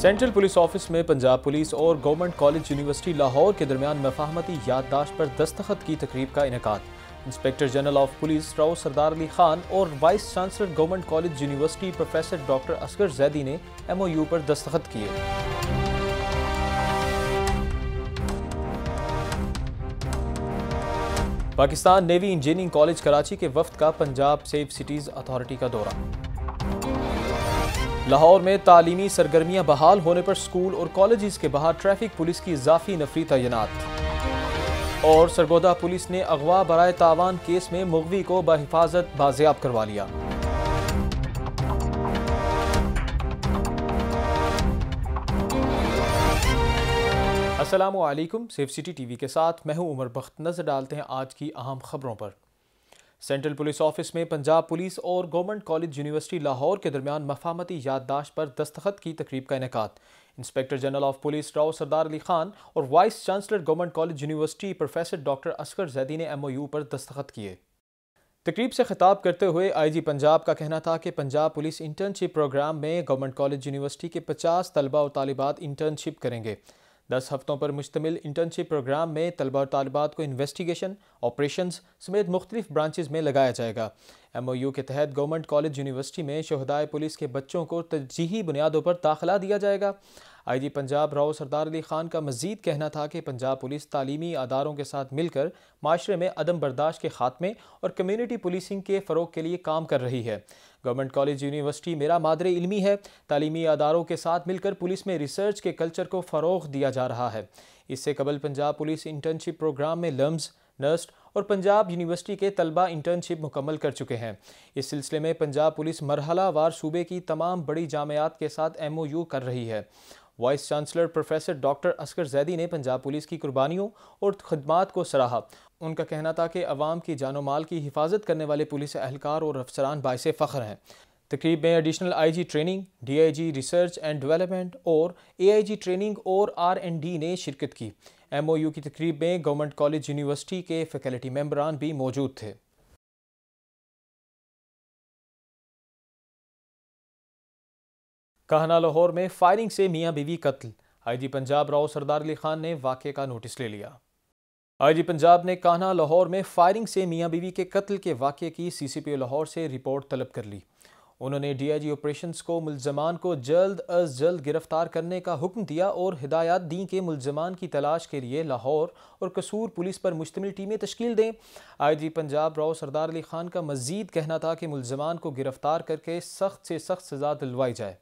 central police office में Punjab police और government college university Lahore के दरमियान मफाहमती याददाश्त पर दस्तखत की तकरीब का इनका inspector general of police Rao Sardar Ali Khan और vice chancellor government college university professor doctor Asghar Zaidi ने एम पर दस्तखत किए Pakistan navy engineering college Karachi के वफद का पंजाब सेफ सिटीज़ अथॉरिटी का दौरा लाहौर में तालीमी सरगर्मियां बहाल होने पर स्कूल और कॉलेज के बाहर ट्रैफिक पुलिस की इजाफी नफरी तैनात और सरगोदा पुलिस ने अगवा बरए तावान केस में मुगवी को बहिफाजत बाजियाब करवा लिया असलम सेफ सिटी टीवी के साथ मैं हूं उमर बख्त नजर डालते हैं आज की अहम खबरों पर सेंट्रल पुलिस ऑफिस में पंजाब पुलिस और गवर्नमेंट कॉलेज यूनिवर्सिटी लाहौर के दरमियान मफामती याददाश्त पर दस्तखत की तकरीब का इनका inspector general of police Rao Sardar Ali Khan और vice chancellor government college university professor doctor Asghar Zaidi ने एमओयू पर दस्तखत किए तकरीब से खिताब करते हुए आईजी पंजाब का कहना था कि पंजाब पुलिस इंटर्नशिप प्रोग्राम में गवर्नमेंट कॉलेज यूनिवर्सिटी के 50 तलबा और तालिबात इंटर्नशिप करेंगे दस हफ्तों पर मुश्तमिल इंटर्नशिप प्रोग्राम में तलबा और तलबात को इन्वेस्टिगेशन ऑपरेशन समेत मुख्तलिफ ब्रांचेज़ में लगाया जाएगा एम ओ यू के तहत गवर्नमेंट कॉलेज यूनिवर्सिटी में शहदाय पुलिस के बच्चों को तरजीही बुनियादों पर दाखिला दिया जाएगा आई जी पंजाब राव सरदार अली खान का मजीद कहना था कि पंजाब पुलिस तालीमी अदारों के साथ मिलकर माशरे में अदम बर्दाश्त के खात्मे और कम्यूनिटी पुलिसिंग के फ़रोग के लिए काम कर रही है गवर्नमेंट कॉलेज यूनिवर्सिटी मेरा मादरे इलमी है तालीमी अदारों के साथ मिलकर पुलिस में रिसर्च के कल्चर को फ़रोग दिया जा रहा है इससे कबल पंजाब पुलिस इंटर्नशिप प्रोग्राम में लम्स नर्स और पंजाब यूनिवर्सिटी के तलबा इंटर्नशिप मुकम्मल कर चुके हैं इस सिलसिले में पंजाब पुलिस मरहला वार सूबे की तमाम बड़ी जामियात के साथ एम ओ यू कर रही है vice chancellor professor doctor Asghar Zaidi ने पंजाब पुलिस की कुर्बानियों और खदमात को सराहा उनका कहना था कि अवाम की जानो माल की हिफाजत करने वाले पुलिस एहलकार और अफसरान बायस फ़ख्र हैं तकरीब में additional IG training DIG research and development और एआईजी ट्रेनिंग और आरएनडी ने शिरकत की एमओयू की तकरीब में गवर्नमेंट कॉलेज यूनिवर्सिटी के फैकल्टी मेम्बरान भी मौजूद थे कहना लाहौर में फायरिंग से मियाँ बीवी कत्ल आईजी पंजाब राव सरदार अली खान ने वाक़े का नोटिस ले लिया आईजी पंजाब ने कान्हा लाहौर में फायरिंग से मियाँ बीवी के कत्ल के वाक़े की सीसीपीओ लाहौर से रिपोर्ट तलब कर ली उन्होंने डीआईजी ऑपरेशंस को मुलजमान को जल्द अज जल्द गिरफ्तार करने का हुक्म दिया और हिदायत दी कि मुलजमान की तलाश के लिए लाहौर और कसूर पुलिस पर मुश्तमिल टीमें तश्कील दें आईजी पंजाब राव सरदार अली खान का मजीद कहना था कि मुलजमान को गिरफ्तार करके सख्त से सख्त सजा दिलवाई जाए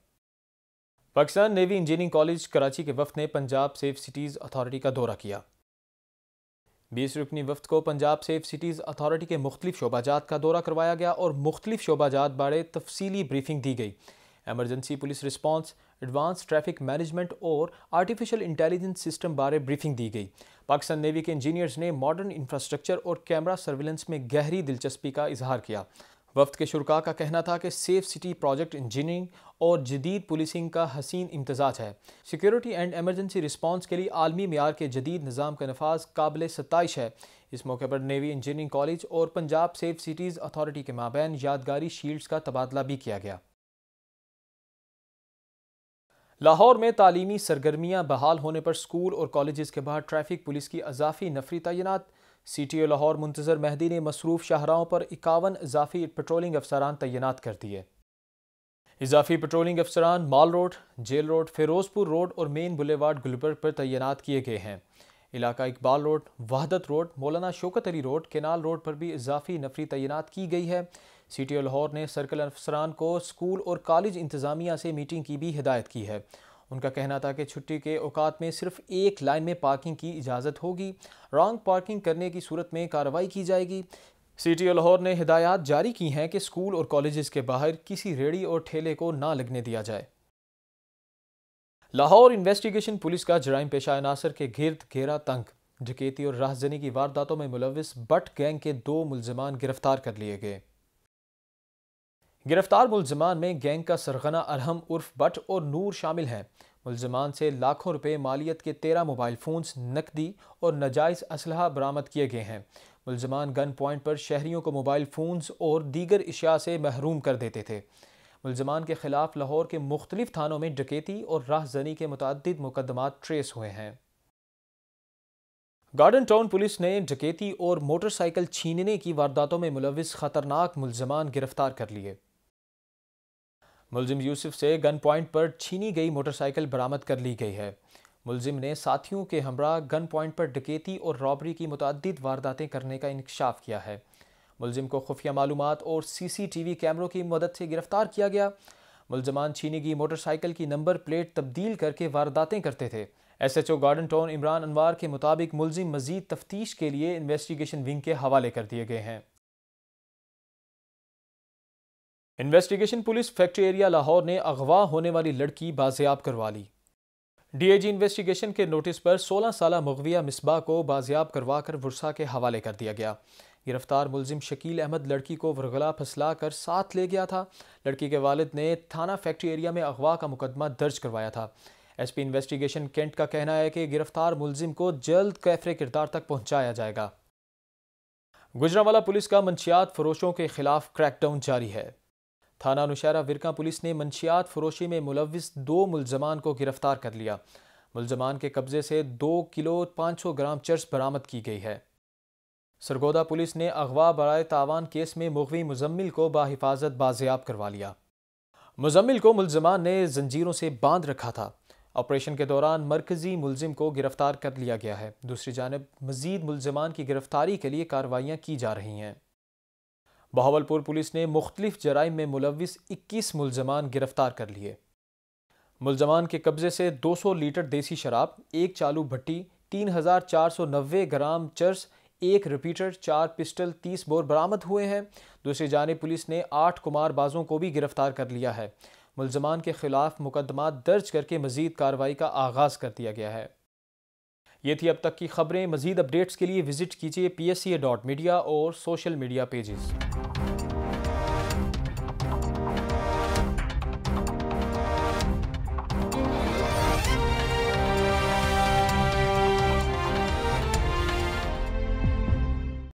Pakistan navy engineering college Karachi के वफद ने पंजाब सेफ सिटीज़ अथॉरिटी का दौरा किया बीस रुकनी वफ्त को पंजाब सेफ सिटीज़ अथॉरिटी के मुख्तलिफ शोबाजात का दौरा करवाया गया और मुख्तलिफ शोबाजात बारे तफसीली ब्रीफिंग दी गई emergency police response advance traffic management और आर्टिफिशियल इंटेलिजेंस सिस्टम बारे ब्रीफिंग दी गई पाकिस्तान नेवी के इंजीनियर्स ने मॉडर्न इंफ्रास्ट्रक्चर और कैमरा सर्विलेंस में गहरी दिलचस्पी का इजहार किया वफ्त के शुरा का कहना था कि सेफ सिटी प्रोजेक्ट इंजीनियरिंग और जदीद पुलिसिंग का हसीन इम्तजाज है सिक्योरिटी एंड एमरजेंसी रिस्पॉन्स के लिए आलमी मैार के जदीद निज़ाम का नफाज काबिल सतश है इस मौके पर नेवी इंजीनियरिंग कॉलेज और पंजाब सेफ सिटीज़ अथॉरिटी के माबेन यादगारी शील्ड्स का तबादला भी किया गया लाहौर में तालीमी सरगर्मियाँ बहाल होने पर स्कूल और कॉलेज के बाहर ट्रैफिक पुलिस की अजाफी नफरी तैनात C T O Lahore Muntazir Mehdi ने मसरूफ शाहराओं पर इक्यावन इजाफी पेट्रोलिंग अफसरान तैनात कर दिए इजाफी पेट्रोलिंग अफसरान mall road jail road Ferozepur road और मेन बुलेवार्ड गुलबर्ग पर तैनात किए गए हैं इलाका Iqbal road Wahdat road Maulana Shaukat Ali road canal road पर भी इजाफी नफरी तैनात की गई है सी टी ओ लाहौर ने सर्कल अफसरान को स्कूल और कॉलेज इंतजामिया से मीटिंग की भी हिदायत की है उनका कहना था कि छुट्टी के औकात में सिर्फ एक लाइन में पार्किंग की इजाज़त होगी रॉन्ग पार्किंग करने की सूरत में कार्रवाई की जाएगी सिटी लाहौर ने हिदायत जारी की हैं कि स्कूल और कॉलेज़ के बाहर किसी रेड़ी और ठेले को ना लगने दिया जाए लाहौर इन्वेस्टिगेशन पुलिस का जराइम पेशा अनासर के गिरद घेरा तंग डकेती और राहजनी की वारदातों में मुलविस बट गैंग के दो मुलजमान गिरफ्तार कर लिए गए गिरफ्तार मुलजमान में गैंग का सरगना अरहम उर्फ बट और नूर शामिल हैं मुलजमान से लाखों रुपए मालियत के तेरह मोबाइल फ़ोन्स नकदी और नजायज़ असलहा बरामद किए गए हैं मुलजमान गन पॉइंट पर शहरीों को मोबाइल फ़ोन्स और दीगर अशिया से महरूम कर देते थे मुलजमान के खिलाफ लाहौर के मुख्तलिफ थानों में डकेती और राहजनी के मुतद मुकदमा ट्रेस हुए हैं गार्डन टाउन पुलिस ने डकैती और मोटरसाइकिल छीनने की वारदातों में मुलविस खतरनाक मुलजमान गिरफ्तार कर लिए मुलजिम यूसुफ से गन पॉइंट पर छीनी गई मोटरसाइकिल बरामद कर ली गई है मुलजिम ने साथियों के हमरा गन पॉइंट पर डकेती और रॉबरी की मुतद वारदातें करने का इंकशाफ किया है मुलजिम को खुफिया मालूम और सी सी टी वी कैमरों की मदद से गिरफ्तार किया गया मुलजमान छीनी गई मोटरसाइकिल की नंबर प्लेट तब्दील करके वारदातें करते थे S H O garden town Imran Anwar के मुताबिक मुलजिम मजीद तफ्तीश के लिए इन्वेस्टिगेशन विंग के हवाले कर दिए गए हैं investigation police factory area Lahore ने अगवा होने वाली लड़की बाजियाब करवा ली डीएजी इन्वेस्टिगेशन के नोटिस पर 16 साल मगविया मिसबा को बाजियाब करवा कर वर्षा के हवाले कर दिया गया गिरफ्तार मुलजिम शकील अहमद लड़की को वरगला फसला कर साथ ले गया था लड़की के वालिद ने थाना फैक्ट्री एरिया में अगवा का मुकदमा दर्ज करवाया था एस पी इन्वेस्टिगेशन कैंट का कहना है कि गिरफ्तार मुलजिम को जल्द कैफरे किरदार तक पहुँचाया जाएगा गुजरावाला पुलिस का मंशियात फरोशों के खिलाफ क्रैकडाउन जारी है थाना नुशहरा विरका पुलिस ने मंशियात फरोशी में मुलविस दो मुलजमान को गिरफ्तार कर लिया मुलजमान के कब्जे से दो किलो पाँच सौ ग्राम चर्च बरामद की गई है सरगोदा पुलिस ने अगवा बरए तावान केस में मुगवी मुजम्मिल को बाहिफाजत बाजियाब करवा लिया मुजम्मिल को मुलजमान ने जंजीरों से बांध रखा था ऑपरेशन के दौरान मरकजी मुलजिम को गिरफ्तार कर लिया गया है दूसरी जानब मजीद मुलजमान की गिरफ्तारी के लिए कार्रवाइयाँ की जा रही हैं बहावलपुर पुलिस ने मुख्तलिफ जराइम में मुलविस इक्कीस मुलजमान गिरफ्तार कर लिए मुलजमान के कब्जे से दो सौ लीटर देसी शराब एक चालू भट्टी तीन हजार चार सौ नब्बे ग्राम चर्स एक रिपीटर चार पिस्टल तीस बोर बरामद हुए हैं दूसरी जाने पुलिस ने आठ कुमारबाजों को भी गिरफ्तार कर लिया है मुलजमान के खिलाफ मुकदमा दर्ज करके मजीद कार्रवाई का आगाज़ कर दिया गया है ये थी अब तक की खबरें मजीद अपडेट्स के लिए विजिट कीजिए P S C dot media और सोशल मीडिया पेजेस